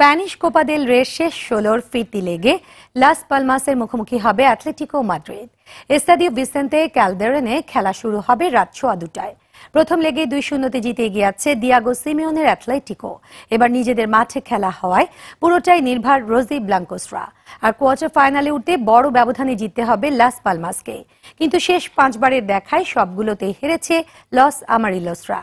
Spanish Copa del রে শেষ ষোলোর ফিরতি লেগে লাস পালমাসের মুখোমুখি হবে অ্যাথলেটিকো মাদ্রিদ এস্তাদিও বিসেন্তে ক্যালদেরনে খেলা শুরু হবে রাত ছোয়া দুটায় প্রথম লেগে দুই শূন্যতে জিতে এগিয়ে আছে দিয়াগো সিমিওনের অ্যাথলেটিকো এবার নিজেদের মাঠে খেলা হওয়ায় পুরোটাই নির্ভর রোজি ব্লাঙ্কোসরা আর কোয়ার্টার ফাইনালে উঠতে বড় ব্যবধানে জিততে হবে লাস পালমাসকে কিন্তু শেষ পাঁচবারের দেখায় সবগুলোতে হেরেছে লস আমারিলোসরা